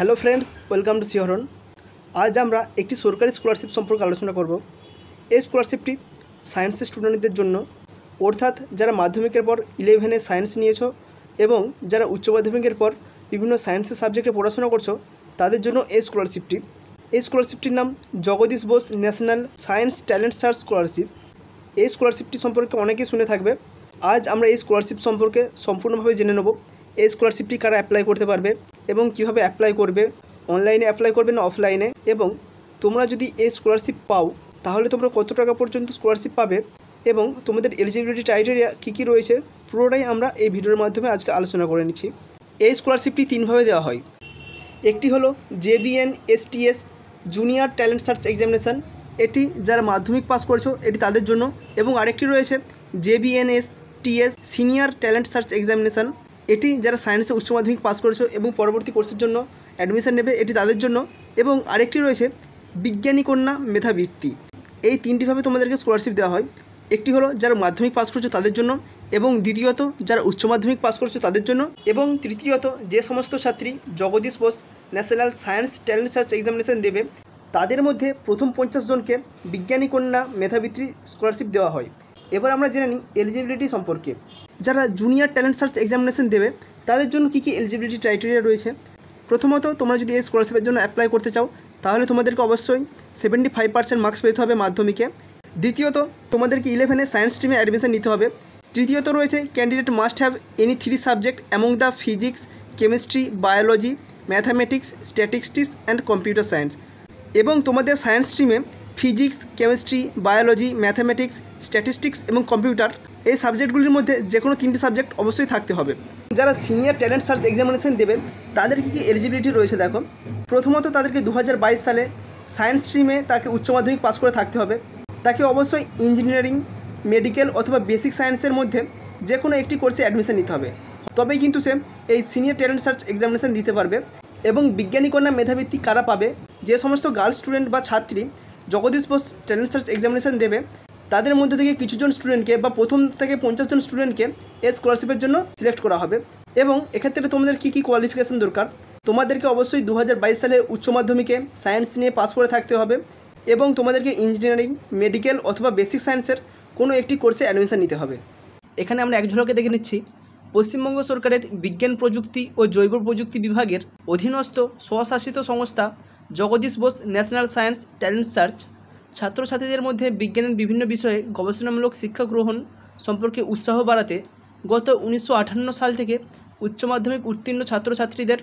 hello friends welcome to শিহরণ আজ আমরা একটি সরকারি স্কলারশিপ সম্পর্কে আলোচনা করব এই স্কলারশিপটি সায়েন্সের স্টুডেন্টদের জন্য অর্থাৎ যারা মাধ্যমিকের পর ইলেভেনে সায়েন্স নিয়েছ এবং যারা উচ্চ মাধ্যমিকের পর বিভিন্ন সায়েন্সের সাবজেক্টে পড়াশোনা করছো তাদের জন্য এই স্কলারশিপটি এই স্কলারশিপটির নাম Jagadish Bose national science talent search scholarship এই স্কলারশিপটি সম্পর্কে অনেকেই শুনে থাকবে আজ আমরা এই স্কলারশিপ সম্পর্কে সম্পূর্ণভাবে জেনে নেব এই স্কলারশিপটি কারা অ্যাপ্লাই করতে পারবে এবং কিভাবে অ্যাপ্লাই করবে অনলাইনে অ্যাপ্লাই করবে না অফলাইনে এবং তোমরা যদি এই স্কলারশিপ পাও তাহলে তোমরা কত টাকা পর্যন্ত স্কলারশিপ পাবে এবং তোমাদের এলিজিবিলিটি ক্রাইটেরিয়া কী কী রয়েছে পুরোটাই আমরা এই ভিডিওর মাধ্যমে আজকে আলোচনা করে নিচ্ছি এই স্কলারশিপটি তিনভাবে দেওয়া হয় একটি হলো JBN STS junior talent search examination এটি যারা মাধ্যমিক পাস করেছো এটি তাদের জন্য এবং আরেকটি রয়েছে JBNS TS senior talent search examination এটি যারা সায়েন্সে উচ্চ মাধ্যমিক পাস করেছে এবং পরবর্তী কোর্সের জন্য অ্যাডমিশান নেবে এটি তাদের জন্য এবং আরেকটি রয়েছে বিজ্ঞানী কন্যা মেধাবৃত্তি এই তিনটিভাবে তোমাদেরকে স্কলারশিপ দেওয়া হয় একটি হলো যারা মাধ্যমিক পাস করছে তাদের জন্য এবং দ্বিতীয়ত যারা উচ্চ মাধ্যমিক পাস করছে তাদের জন্য এবং তৃতীয়ত যে সমস্ত ছাত্রী Jagadish Bose national science talent search examination দেবে তাদের মধ্যে প্রথম পঞ্চাশ জনকে বিজ্ঞানী কন্যা মেধাবৃত্তি স্কলারশিপ দেওয়া হয় এবার আমরা জেনে নিই এলিজিবিলিটি সম্পর্কে যারা জুনিয়র ট্যালেন্ট সার্চ এক্সামিনেশন দেবে তাদের জন্য কী কী এলিজিবিলিটি ক্রাইটেরিয়া রয়েছে প্রথমত তোমরা যদি এই স্কলারশিপের জন্য অ্যাপ্লাই করতে চাও তাহলে তোমাদেরকে অবশ্যই সেভেন্টি ফাইভ পার্সেন্ট মার্কস পেতে হবে মাধ্যমিকে দ্বিতীয়ত তোমাদেরকে ইলেভেনে সায়েন্স স্ট্রিমে অ্যাডমিশন নিতে হবে তৃতীয়ত রয়েছে candidate must have any three subject among the physics chemistry biology mathematics statistics and computer science এবং তোমাদের সায়েন্স স্ট্রিমে physics chemistry biology mathematics statistics এবং কম্পিউটার এই সাবজেক্টগুলির মধ্যে যে কোনো তিনটি সাবজেক্ট অবশ্যই থাকতে হবে যারা সিনিয়র ট্যালেন্ট সার্চ এক্সামিনেশন দেবে তাদের কী কী এলিজিবিলিটি রয়েছে দেখো প্রথমত তাদেরকে দু সালে সায়েন্স স্ট্রিমে তাকে উচ্চ মাধ্যমিক পাস করে থাকতে হবে তাকে অবশ্যই ইঞ্জিনিয়ারিং মেডিকেল অথবা বেসিক সায়েন্সের মধ্যে যে কোনো একটি কোর্সে অ্যাডমিশন নিতে হবে তবেই কিন্তু সে এই সিনিয়র ট্যালেন্ট সার্চ এক্সামিনেশন দিতে পারবে এবং বিজ্ঞানী কন্যা মেধাবৃত্তি কারা পাবে যে সমস্ত গার্লস স্টুডেন্ট বা ছাত্রী Jagadish Bose talent search examination দেবে তাদের মধ্যে থেকে কিছুজন স্টুডেন্টকে বা প্রথম থেকে পঞ্চাশজন স্টুডেন্টকে এই স্কলারশিপের জন্য সিলেক্ট করা হবে এবং এক্ষেত্রে তোমাদের কী কী কোয়ালিফিকেশান দরকার তোমাদেরকে অবশ্যই দু সালে উচ্চ মাধ্যমিকে সায়েন্স নিয়ে পাস করে থাকতে হবে এবং তোমাদেরকে ইঞ্জিনিয়ারিং মেডিকেল অথবা বেসিক সায়েন্সের কোনো একটি কোর্সে অ্যাডমিশান নিতে হবে এখানে আমরা একজনকে দেখে নিচ্ছি পশ্চিমবঙ্গ সরকারের বিজ্ঞান প্রযুক্তি ও জৈব প্রযুক্তি বিভাগের অধীনস্থ স্বশাসিত সংস্থা Jagadish Bose national science talent search ছাত্রছাত্রীদের মধ্যে বিজ্ঞানের বিভিন্ন বিষয়ে গবেষণামূলক শিক্ষা গ্রহণ সম্পর্কে উৎসাহ বাড়াতে গত উনিশশো সাল থেকে উচ্চ মাধ্যমিক উত্তীর্ণ ছাত্রছাত্রীদের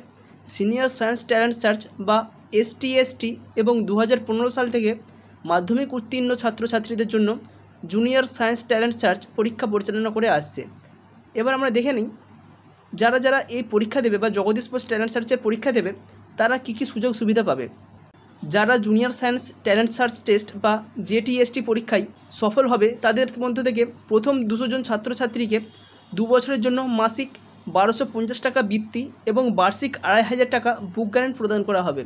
সিনিয়র সায়েন্স ট্যালেন্ট সার্চ বা এসটিএসটি এবং দু সাল থেকে মাধ্যমিক উত্তীর্ণ ছাত্রছাত্রীদের জন্য জুনিয়র সায়েন্স ট্যালেন্ট সার্চ পরীক্ষা পরিচালনা করে আসছে এবার আমরা দেখে নিই যারা যারা এই পরীক্ষা দেবে বা জগদীশ পোস্ট ট্যালেন্ট সার্চের পরীক্ষা দেবে তারা কী কী সুযোগ সুবিধা পাবে যারা junior science talent search test বা জেটিএসটি পরীক্ষায় সফল হবে তাদের মধ্য থেকে প্রথম দুশো জন ছাত্রছাত্রীকে দু বছরের জন্য মাসিক বারোশো পঞ্চাশ টাকা বৃত্তি এবং বার্ষিক আড়াই হাজার টাকা বুক গ্যারেন্ট প্রদান করা হবে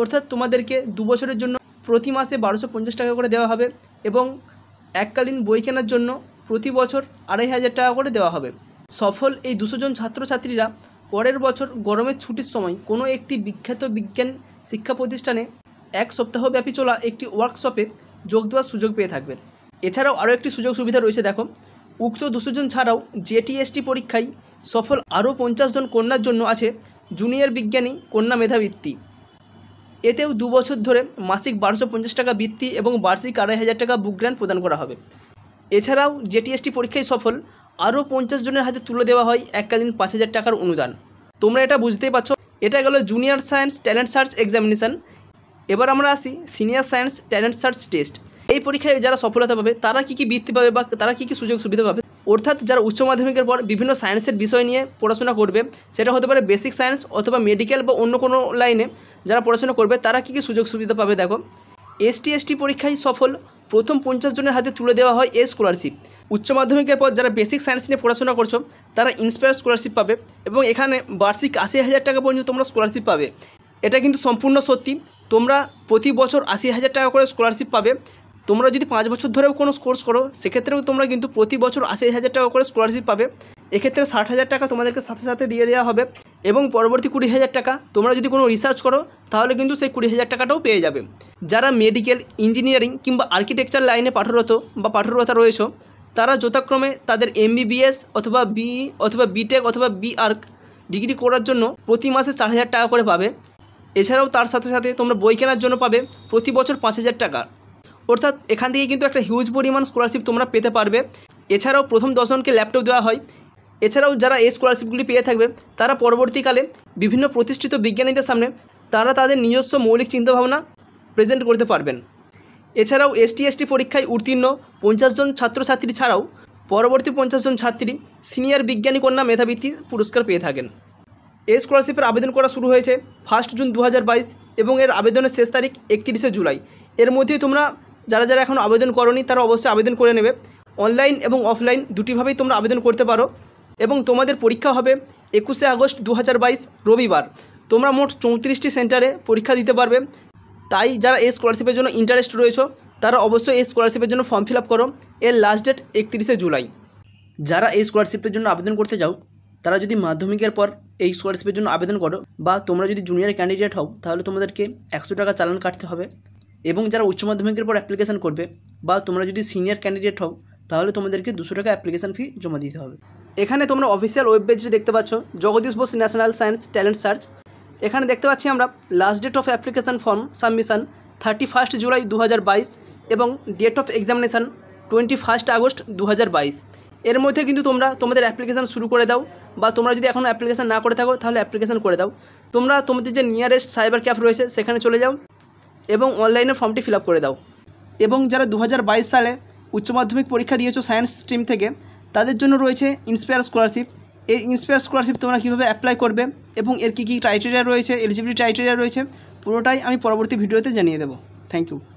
অর্থাৎ তোমাদেরকে দু বছরের জন্য প্রতি মাসে বারোশো পঞ্চাশ টাকা করে দেওয়া হবে এবং এককালীন বই কেনার জন্য প্রতি বছর আড়াই হাজার টাকা করে দেওয়া হবে সফল এই দুশো জন ছাত্রছাত্রীরা পরের বছর গরমের ছুটির সময় কোনো একটি বিখ্যাত বিজ্ঞান শিক্ষা প্রতিষ্ঠানে এক সপ্তাহব্যাপী চলা একটি ওয়ার্কশপে যোগ দেওয়ার সুযোগ পেয়ে থাকবেন এছাড়াও আরও একটি সুযোগ সুবিধা রয়েছে দেখো উক্ত দুশো জন ছাড়াও জেটিএসটি পরীক্ষায় সফল আরও পঞ্চাশ জন কন্যার জন্য আছে জুনিয়র বিজ্ঞানী কন্যা মেধাবৃত্তি এতেও দু বছর ধরে মাসিক বারোশো পঞ্চাশ টাকা বৃত্তি এবং বার্ষিক আড়াই হাজার টাকা বুক গ্রান্ট প্রদান করা হবে এছাড়াও জেটিএসটি পরীক্ষায় সফল আরও পঞ্চাশ জনের হাতে তুলে দেওয়া হয় এককালীন পাঁচ হাজার টাকার অনুদান তোমরা এটা বুঝতেই পারছো এটা গেল junior science talent search examination এবার আমরা আসি senior science talent search test এই পরীক্ষায় যারা সফলতা পাবে তারা কী কী বৃত্তি পাবে বা তারা কী কী সুযোগ সুবিধা পাবে অর্থাৎ যারা উচ্চ মাধ্যমিকের পর বিভিন্ন সায়েন্সের বিষয় নিয়ে পড়াশোনা করবে সেটা হতে পারে বেসিক সায়েন্স অথবা মেডিকেল বা অন্য কোনো লাইনে যারা পড়াশোনা করবে তারা কী কী সুযোগ সুবিধা পাবে দেখো এসটি এসটি পরীক্ষায় সফল প্রথম পঞ্চাশ জনের হাতে তুলে দেওয়া হয় এ স্কলারশিপ উচ্চ মাধ্যমিকের পর যারা বেসিক সায়েন্স নিয়ে পড়াশোনা করছো তারা ইন্সপায়ার স্কলারশিপ পাবে এবং এখানে বার্ষিক আশি হাজার টাকা পর্যন্ত তোমরা স্কলারশিপ পাবে এটা কিন্তু সম্পূর্ণ সত্যি তোমরা প্রতি বছর আশি হাজার টাকা করে স্কলারশিপ পাবে তোমরা যদি পাঁচ বছর ধরেও কোনো কোর্স করো সেক্ষেত্রেও তোমরা কিন্তু প্রতি বছর আশি হাজার টাকা করে স্কলারশিপ পাবে এক্ষেত্রে ষাট হাজার টাকা তোমাদেরকে সাথে সাথে দিয়ে দেওয়া হবে এবং পরবর্তী কুড়ি হাজার টাকা তোমরা যদি কোনো রিসার্চ করো তাহলে কিন্তু সেই কুড়ি হাজার টাকাটাও পেয়ে যাবে যারা মেডিকেল ইঞ্জিনিয়ারিং কিংবা আর্কিটেকচার লাইনে পাঠরত বা পাঠরতা রয়েছ তারা যথাক্রমে তাদের এমবিবিএস অথবা বিই e অথবা বিটেক অথবা বিআর্ক ডিগ্রি করার জন্য প্রতি মাসে চার হাজার টাকা করে পাবে এছাড়াও তার সাথে সাথে তোমরা বই কেনার জন্য পাবে প্রতি বছর পাঁচ হাজার টাকা অর্থাৎ এখান থেকে কিন্তু একটা হিউজ পরিমাণ স্কলারশিপ তোমরা পেতে পারবে এছাড়াও প্রথম দশজনকে ল্যাপটপ দেওয়া হয় এছাড়াও যারা এই স্কলারশিপগুলি পেয়ে থাকবে তারা পরবর্তীকালে বিভিন্ন প্রতিষ্ঠিত বিজ্ঞানীদের সামনে তারা তাদের নিজস্ব মৌলিক চিন্তাভাবনা প্রেজেন্ট করতে পারবেন এছাড়াও এসটি এসটি পরীক্ষায় উত্তীর্ণ পঞ্চাশ জন ছাত্রছাত্রী ছাড়াও পরবর্তী পঞ্চাশ জন ছাত্রী সিনিয়র বিজ্ঞানী কন্যা মেধাবৃত্তি পুরস্কার পেয়ে থাকেন এই স্কলারশিপের আবেদন করা শুরু হয়েছে ফার্স্ট জুন দু এবং এর আবেদনের শেষ তারিখ একত্রিশে জুলাই এর মধ্যেই তোমরা যারা যারা এখন আবেদন করনি তারা অবশ্যই আবেদন করে নেবে অনলাইন এবং অফলাইন দুটিভাবেই তোমরা আবেদন করতে পারো এবং তোমাদের পরীক্ষা হবে একুশে আগস্ট দু রবিবার তোমরা মোট চৌত্রিশটি সেন্টারে পরীক্ষা দিতে পারবে তাই যারা এই স্কলারশিপের জন্য ইন্টারেস্ট রয়েছে তারা অবশ্যই এই স্কলারশিপের জন্য ফর্ম ফিল করো এর লাস্ট ডেট একত্রিশে জুলাই যারা এই স্কলারশিপের জন্য আবেদন করতে যাও তারা যদি মাধ্যমিকের পর এই স্কলারশিপের জন্য আবেদন করো বা তোমরা যদি জুনিয়র ক্যান্ডিডেট হও তাহলে তোমাদেরকে একশো টাকা চালান কাটতে হবে এবং যারা উচ্চ মাধ্যমিকের পর অ্যাপ্লিকেশান করবে বা তোমরা যদি সিনিয়র ক্যান্ডিডেট হও তাহলে তোমাদেরকে দুশো টাকা অ্যাপ্লিকেশান ফি জমা দিতে হবে এখানে তোমরা অফিসিয়াল ওয়েব পেজটি দেখতে পাচ্ছ Jagadish Bose national science talent search এখানে দেখতে পাচ্ছি আমরা last date of application form submission thirty first July দু এবং date of examination twenty first August দু এর মধ্যে কিন্তু তোমরা তোমাদের অ্যাপ্লিকেশান শুরু করে দাও বা তোমরা যদি এখনও অ্যাপ্লিকেশান না করে থাকো তাহলে অ্যাপ্লিকেশান করে দাও তোমরা তোমাদের যে নিয়ারেস্ট সাইবার ক্যাফ রয়েছে সেখানে চলে যাও এবং অনলাইনে ফর্মটি ফিল করে দাও এবং যারা দু সালে উচ্চ মাধ্যমিক পরীক্ষা দিয়েছো সায়েন্স স্ট্রিম থেকে তাদের জন্য রয়েছে ইন্সপায়ার স্কলারশিপ এই ইন্সপায়ার স্কলারশিপ তোমরা কীভাবে অ্যাপ্লাই করবে এবং এর কী কী ক্রাইটেরিয়া রয়েছে এলিজিবিলিটি ক্রাইটেরিয়া রয়েছে পুরোটাই আমি পরবর্তী ভিডিওতে জানিয়ে দেবো থ্যাংক ইউ